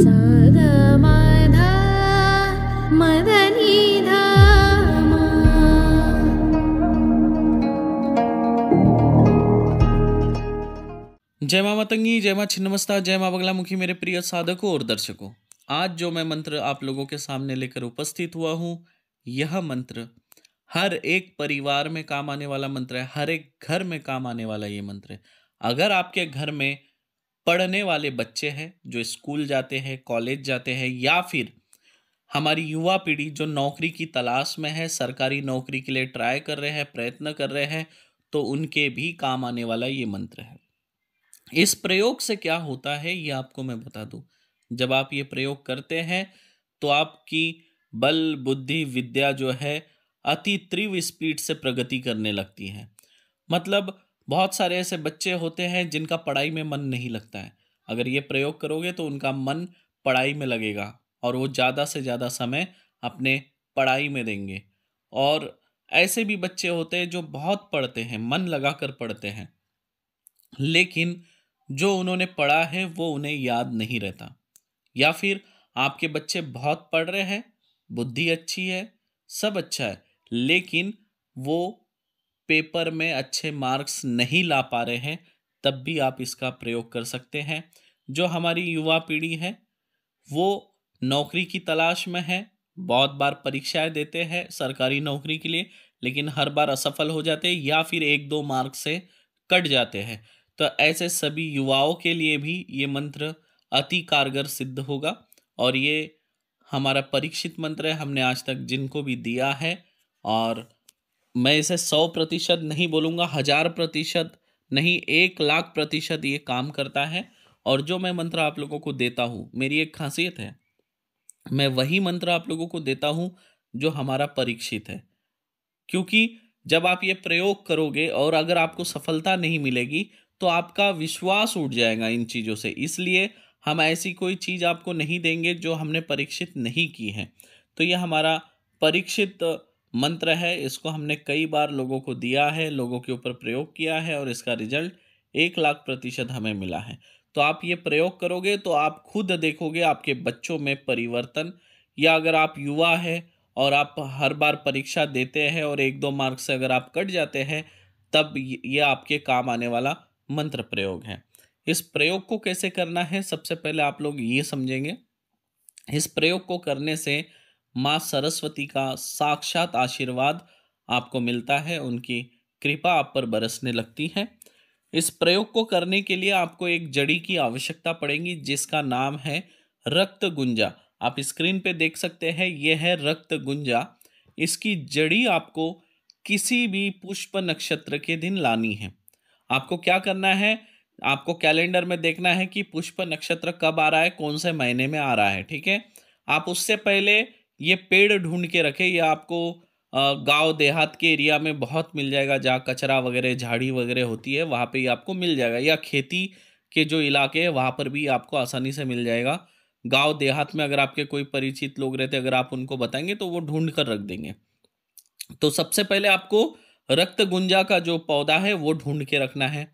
जय माँ मतंगी जय मां छिन्नमस्ता जय माँ मुखी मेरे प्रिय साधकों और दर्शकों आज जो मैं मंत्र आप लोगों के सामने लेकर उपस्थित हुआ हूं यह मंत्र हर एक परिवार में काम आने वाला मंत्र है हर एक घर में काम आने वाला ये मंत्र है अगर आपके घर में पढ़ने वाले बच्चे हैं जो स्कूल जाते हैं कॉलेज जाते हैं या फिर हमारी युवा पीढ़ी जो नौकरी की तलाश में है सरकारी नौकरी के लिए ट्राई कर रहे हैं प्रयत्न कर रहे हैं तो उनके भी काम आने वाला ये मंत्र है इस प्रयोग से क्या होता है ये आपको मैं बता दूँ जब आप ये प्रयोग करते हैं तो आपकी बल बुद्धि विद्या जो है अति तीव्र स्पीड से प्रगति करने लगती है मतलब बहुत सारे ऐसे बच्चे होते हैं जिनका पढ़ाई में मन नहीं लगता है अगर ये प्रयोग करोगे तो उनका मन पढ़ाई में लगेगा और वो ज़्यादा से ज़्यादा समय अपने पढ़ाई में देंगे और ऐसे भी बच्चे होते हैं जो बहुत पढ़ते हैं मन लगा कर पढ़ते हैं लेकिन जो उन्होंने पढ़ा है वो उन्हें याद नहीं रहता या फिर आपके बच्चे बहुत पढ़ रहे हैं बुद्धि अच्छी है सब अच्छा है लेकिन वो पेपर में अच्छे मार्क्स नहीं ला पा रहे हैं तब भी आप इसका प्रयोग कर सकते हैं जो हमारी युवा पीढ़ी है वो नौकरी की तलाश में है बहुत बार परीक्षाएं देते हैं सरकारी नौकरी के लिए लेकिन हर बार असफल हो जाते हैं या फिर एक दो मार्क से कट जाते हैं तो ऐसे सभी युवाओं के लिए भी ये मंत्र अति कारगर सिद्ध होगा और ये हमारा परीक्षित मंत्र है हमने आज तक जिनको भी दिया है और मैं इसे सौ प्रतिशत नहीं बोलूँगा हजार प्रतिशत नहीं एक लाख प्रतिशत ये काम करता है और जो मैं मंत्र आप लोगों को देता हूँ मेरी एक खासियत है मैं वही मंत्र आप लोगों को देता हूँ जो हमारा परीक्षित है क्योंकि जब आप ये प्रयोग करोगे और अगर आपको सफलता नहीं मिलेगी तो आपका विश्वास उठ जाएगा इन चीज़ों से इसलिए हम ऐसी कोई चीज़ आपको नहीं देंगे जो हमने परीक्षित नहीं की है तो ये हमारा परीक्षित मंत्र है इसको हमने कई बार लोगों को दिया है लोगों के ऊपर प्रयोग किया है और इसका रिजल्ट एक लाख प्रतिशत हमें मिला है तो आप ये प्रयोग करोगे तो आप खुद देखोगे आपके बच्चों में परिवर्तन या अगर आप युवा है और आप हर बार परीक्षा देते हैं और एक दो मार्क्स से अगर आप कट जाते हैं तब ये आपके काम आने वाला मंत्र प्रयोग है इस प्रयोग को कैसे करना है सबसे पहले आप लोग ये समझेंगे इस प्रयोग को करने से माँ सरस्वती का साक्षात आशीर्वाद आपको मिलता है उनकी कृपा आप पर बरसने लगती है इस प्रयोग को करने के लिए आपको एक जड़ी की आवश्यकता पड़ेगी जिसका नाम है रक्त गुंजा आप स्क्रीन पे देख सकते हैं यह है रक्त गुंजा इसकी जड़ी आपको किसी भी पुष्प नक्षत्र के दिन लानी है आपको क्या करना है आपको कैलेंडर में देखना है कि पुष्प नक्षत्र कब आ रहा है कौन से महीने में आ रहा है ठीक है आप उससे पहले ये पेड़ ढूंढ के रखें ये आपको गांव देहात के एरिया में बहुत मिल जाएगा जहाँ कचरा वगैरह झाड़ी वगैरह होती है वहाँ पे ही आपको मिल जाएगा या खेती के जो इलाके हैं वहाँ पर भी आपको आसानी से मिल जाएगा गांव देहात में अगर आपके कोई परिचित लोग रहते अगर आप उनको बताएंगे तो वो ढूंढ कर रख देंगे तो सबसे पहले आपको रक्त गुंजा का जो पौधा है वो ढूंढ के रखना है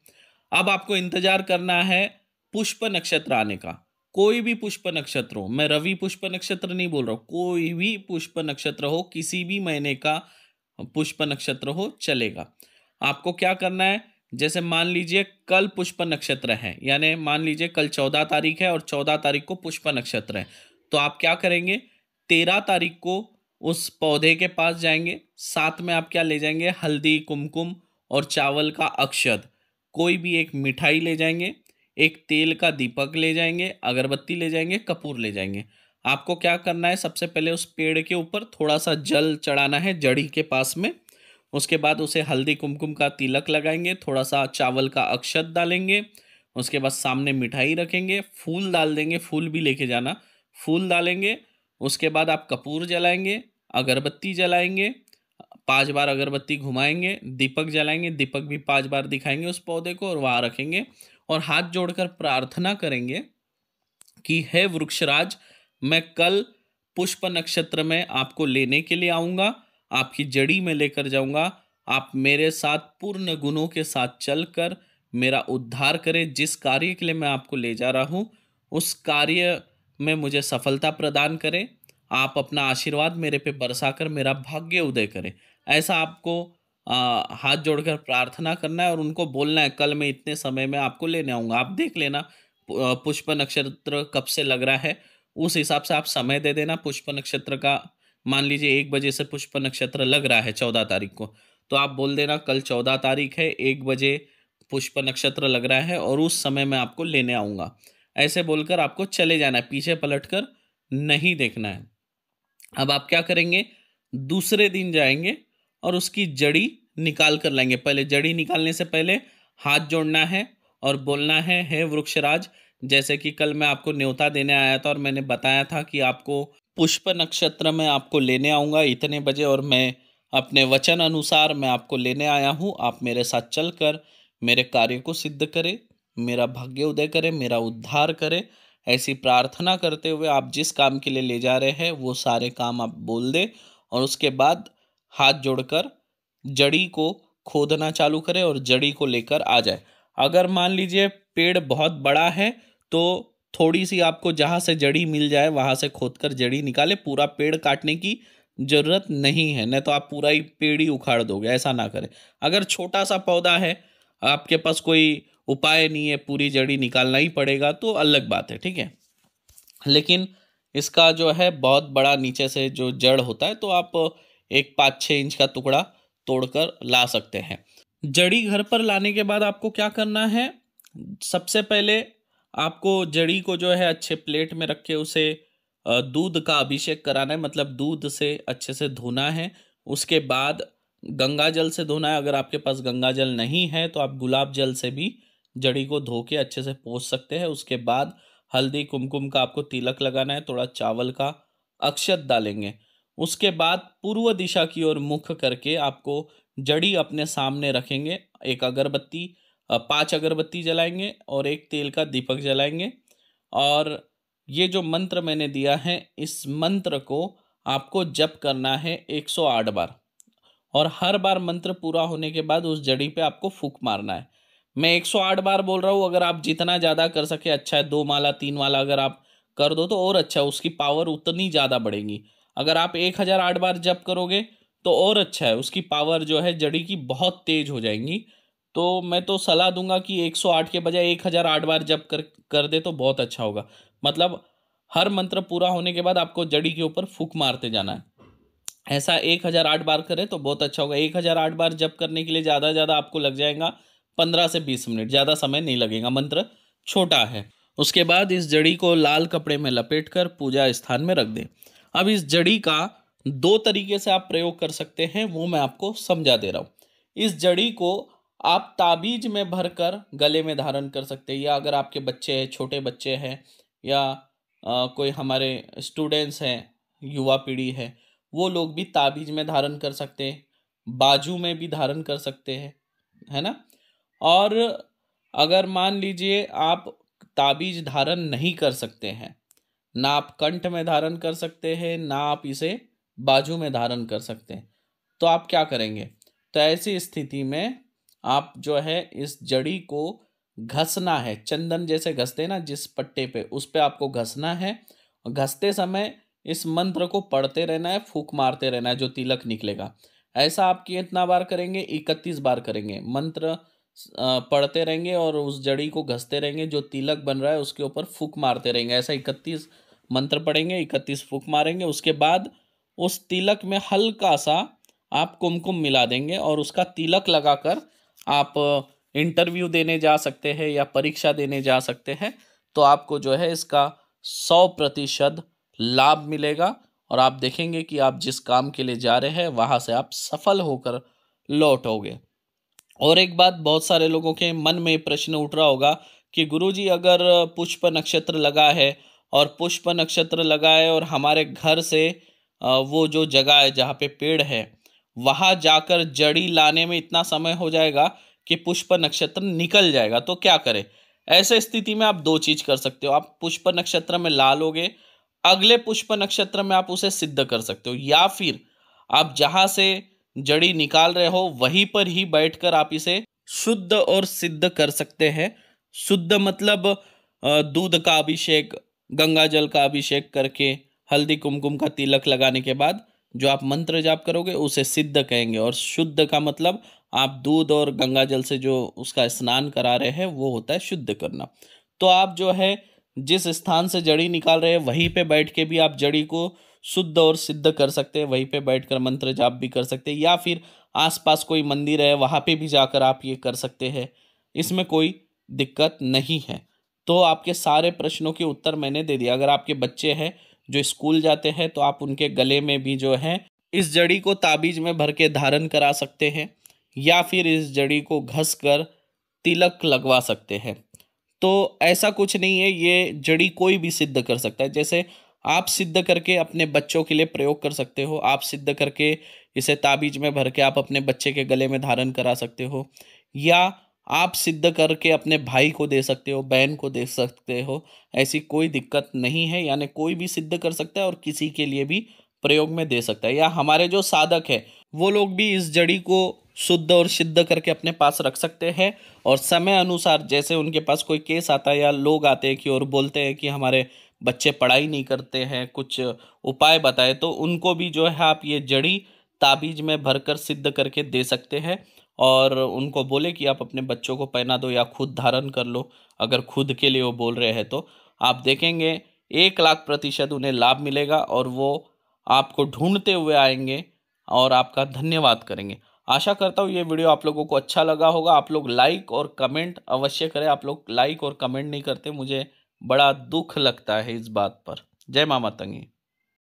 अब आपको इंतज़ार करना है पुष्प नक्षत्र आने का कोई भी पुष्प नक्षत्र हो मैं रवि पुष्प नक्षत्र नहीं बोल रहा हूँ कोई भी पुष्प नक्षत्र हो किसी भी महीने का पुष्प नक्षत्र हो चलेगा आपको क्या करना है जैसे मान लीजिए कल पुष्प नक्षत्र है यानी मान लीजिए कल चौदह तारीख है और चौदह तारीख को पुष्प नक्षत्र है तो आप क्या करेंगे तेरह तारीख को उस पौधे के पास जाएंगे साथ में आप क्या ले जाएंगे हल्दी कुमकुम और चावल का अक्षत कोई भी एक मिठाई ले जाएंगे एक तेल का दीपक ले जाएंगे अगरबत्ती ले जाएंगे कपूर ले जाएंगे आपको क्या करना है सबसे पहले उस पेड़ के ऊपर थोड़ा सा जल चढ़ाना है जड़ी के पास में उसके बाद उसे हल्दी कुमकुम का तिलक लगाएंगे थोड़ा सा चावल का अक्षत डालेंगे उसके बाद सामने मिठाई रखेंगे फूल डाल देंगे फूल भी लेके जाना फूल डालेंगे उसके बाद आप कपूर जलाएंगे अगरबत्ती जलाएंगे पांच बार अगरबत्ती घुमाएंगे दीपक जलाएंगे दीपक भी पांच बार दिखाएंगे उस पौधे को और वहाँ रखेंगे और हाथ जोड़कर प्रार्थना करेंगे कि हे वृक्षराज मैं कल पुष्प नक्षत्र में आपको लेने के लिए आऊँगा आपकी जड़ी में लेकर जाऊँगा आप मेरे साथ पूर्ण गुणों के साथ चलकर मेरा उद्धार करें जिस कार्य के लिए मैं आपको ले जा रहा हूँ उस कार्य में मुझे सफलता प्रदान करें आप अपना आशीर्वाद मेरे पे बरसा कर मेरा भाग्य उदय करें ऐसा आपको आ, हाथ जोड़कर प्रार्थना करना है और उनको बोलना है कल मैं इतने समय में आपको लेने आऊँगा आप देख लेना पुष्प नक्षत्र कब से लग रहा है उस हिसाब से आप समय दे देना पुष्प नक्षत्र का मान लीजिए एक बजे से पुष्प नक्षत्र लग रहा है चौदह तारीख को तो आप बोल देना कल चौदह तारीख है एक बजे पुष्प नक्षत्र लग रहा है और उस समय मैं आपको लेने आऊँगा ऐसे बोलकर आपको चले जाना है पीछे पलट कर नहीं देखना है अब आप क्या करेंगे दूसरे दिन जाएंगे और उसकी जड़ी निकाल कर लाएंगे पहले जड़ी निकालने से पहले हाथ जोड़ना है और बोलना है हे वृक्षराज जैसे कि कल मैं आपको न्योता देने आया था और मैंने बताया था कि आपको पुष्प नक्षत्र में आपको लेने आऊँगा इतने बजे और मैं अपने वचन अनुसार मैं आपको लेने आया हूँ आप मेरे साथ चल कर मेरे कार्य को सिद्ध करें मेरा भाग्य उदय करें मेरा उद्धार करें ऐसी प्रार्थना करते हुए आप जिस काम के लिए ले जा रहे हैं वो सारे काम आप बोल दें और उसके बाद हाथ जोड़कर जड़ी को खोदना चालू करे और जड़ी को लेकर आ जाए अगर मान लीजिए पेड़ बहुत बड़ा है तो थोड़ी सी आपको जहाँ से जड़ी मिल जाए वहाँ से खोद कर जड़ी निकाले पूरा पेड़ काटने की ज़रूरत नहीं है नहीं तो आप पूरा ही पेड़ ही उखाड़ दोगे ऐसा ना करें अगर छोटा सा पौधा है आपके पास कोई उपाय नहीं है पूरी जड़ी निकालना ही पड़ेगा तो अलग बात है ठीक है लेकिन इसका जो है बहुत बड़ा नीचे से जो जड़ होता है तो आप एक पाँच छः इंच का टुकड़ा तोड़कर ला सकते हैं जड़ी घर पर लाने के बाद आपको क्या करना है सबसे पहले आपको जड़ी को जो है अच्छे प्लेट में रख के उसे दूध का अभिषेक कराना है मतलब दूध से अच्छे से धोना है उसके बाद गंगा जल से धोना है अगर आपके पास गंगा जल नहीं है तो आप गुलाब जल से भी जड़ी को धो के अच्छे से पोस सकते हैं उसके बाद हल्दी कुमकुम का आपको तिलक लगाना है थोड़ा चावल का अक्षत डालेंगे उसके बाद पूर्व दिशा की ओर मुख करके आपको जड़ी अपने सामने रखेंगे एक अगरबत्ती पांच अगरबत्ती जलाएंगे और एक तेल का दीपक जलाएंगे और ये जो मंत्र मैंने दिया है इस मंत्र को आपको जप करना है 108 बार और हर बार मंत्र पूरा होने के बाद उस जड़ी पे आपको फूक मारना है मैं 108 बार बोल रहा हूँ अगर आप जितना ज़्यादा कर सके अच्छा है दो माला तीन माला अगर आप कर दो तो और अच्छा है उसकी पावर उतनी ज़्यादा बढ़ेगी अगर आप एक हज़ार आठ बार जप करोगे तो और अच्छा है उसकी पावर जो है जड़ी की बहुत तेज़ हो जाएंगी तो मैं तो सलाह दूंगा कि 108 के बजाय एक हज़ार आठ बार जप कर कर दे तो बहुत अच्छा होगा मतलब हर मंत्र पूरा होने के बाद आपको जड़ी के ऊपर फूक मारते जाना है ऐसा एक हज़ार आठ बार करें तो बहुत अच्छा होगा एक हज़ार आठ बार जप करने के लिए ज़्यादा से ज़्यादा आपको लग जाएगा पंद्रह से बीस मिनट ज़्यादा समय नहीं लगेगा मंत्र छोटा है उसके बाद इस जड़ी को लाल कपड़े में लपेट कर पूजा स्थान में रख दें अब इस जड़ी का दो तरीके से आप प्रयोग कर सकते हैं वो मैं आपको समझा दे रहा हूँ इस जड़ी को आप ताबीज में भरकर गले में धारण कर सकते हैं या अगर आपके बच्चे हैं छोटे बच्चे हैं या आ, कोई हमारे स्टूडेंट्स हैं युवा पीढ़ी है वो लोग भी ताबीज में धारण कर सकते हैं बाजू में भी धारण कर सकते हैं है ना और अगर मान लीजिए आप ताबीज धारण नहीं कर सकते हैं ना आप कंठ में धारण कर सकते हैं ना आप इसे बाजू में धारण कर सकते हैं तो आप क्या करेंगे तो ऐसी स्थिति में आप जो है इस जड़ी को घसना है चंदन जैसे घसते ना जिस पट्टे पे उस पर आपको घसना है घसते समय इस मंत्र को पढ़ते रहना है फूक मारते रहना है जो तिलक निकलेगा ऐसा आप कितना बार करेंगे इकतीस बार करेंगे मंत्र पढ़ते रहेंगे और उस जड़ी को घसते रहेंगे जो तिलक बन रहा है उसके ऊपर फूक मारते रहेंगे ऐसा इकतीस मंत्र पढ़ेंगे इकतीस फूक मारेंगे उसके बाद उस तिलक में हल्का सा आप कुमकुम मिला देंगे और उसका तिलक लगाकर आप इंटरव्यू देने जा सकते हैं या परीक्षा देने जा सकते हैं तो आपको जो है इसका सौ प्रतिशत लाभ मिलेगा और आप देखेंगे कि आप जिस काम के लिए जा रहे हैं वहाँ से आप सफल होकर लौटोगे और एक बात बहुत सारे लोगों के मन में प्रश्न उठ रहा होगा कि गुरुजी अगर पुष्प नक्षत्र लगा है और पुष्प नक्षत्र लगाए और हमारे घर से वो जो जगह है जहाँ पे पेड़ है वहाँ जाकर जड़ी लाने में इतना समय हो जाएगा कि पुष्प नक्षत्र निकल जाएगा तो क्या करें ऐसे स्थिति में आप दो चीज़ कर सकते हो आप पुष्प नक्षत्र में ला लोगे अगले पुष्प नक्षत्र में आप उसे सिद्ध कर सकते हो या फिर आप जहाँ से जड़ी निकाल रहे हो वहीं पर ही बैठकर आप इसे शुद्ध और सिद्ध कर सकते हैं शुद्ध मतलब दूध का अभिषेक गंगा जल का अभिषेक करके हल्दी कुमकुम का तिलक लगाने के बाद जो आप मंत्र जाप करोगे उसे सिद्ध कहेंगे और शुद्ध का मतलब आप दूध और गंगा जल से जो उसका स्नान करा रहे हैं वो होता है शुद्ध करना तो आप जो है जिस स्थान से जड़ी निकाल रहे हैं वहीं पे बैठ के भी आप जड़ी को शुद्ध और सिद्ध कर सकते हैं वहीं पे बैठकर मंत्र जाप भी कर सकते हैं या फिर आसपास कोई मंदिर है वहाँ पे भी जाकर आप ये कर सकते हैं इसमें कोई दिक्कत नहीं है तो आपके सारे प्रश्नों के उत्तर मैंने दे दिया अगर आपके बच्चे हैं जो स्कूल जाते हैं तो आप उनके गले में भी जो है इस जड़ी को ताबीज में भर के धारण करा सकते हैं या फिर इस जड़ी को घस कर तिलक लगवा सकते हैं तो ऐसा कुछ नहीं है ये जड़ी कोई भी सिद्ध कर सकता है जैसे आप सिद्ध करके अपने बच्चों के लिए प्रयोग कर सकते हो आप सिद्ध करके इसे ताबीज में भर के आप अपने बच्चे के गले में धारण करा सकते हो या आप सिद्ध करके अपने भाई को दे सकते हो बहन को दे सकते हो ऐसी कोई दिक्कत नहीं है यानी कोई भी सिद्ध कर सकता है और किसी के लिए भी प्रयोग में दे सकता है या हमारे जो साधक है वो लोग भी इस जड़ी को शुद्ध और सिद्ध करके अपने पास रख सकते हैं और समय अनुसार जैसे उनके पास कोई केस आता है या लोग आते हैं कि और बोलते हैं कि हमारे बच्चे पढ़ाई नहीं करते हैं कुछ उपाय बताए तो उनको भी जो है आप ये जड़ी ताबीज में भरकर सिद्ध करके दे सकते हैं और उनको बोले कि आप अपने बच्चों को पहना दो या खुद धारण कर लो अगर खुद के लिए वो बोल रहे हैं तो आप देखेंगे एक लाख प्रतिशत उन्हें लाभ मिलेगा और वो आपको ढूंढते हुए आएंगे और आपका धन्यवाद करेंगे आशा करता हूँ ये वीडियो आप लोगों को अच्छा लगा होगा आप लोग लाइक और कमेंट अवश्य करें आप लोग लाइक और कमेंट नहीं करते मुझे बड़ा दुख लगता है इस बात पर जय मामा तंगी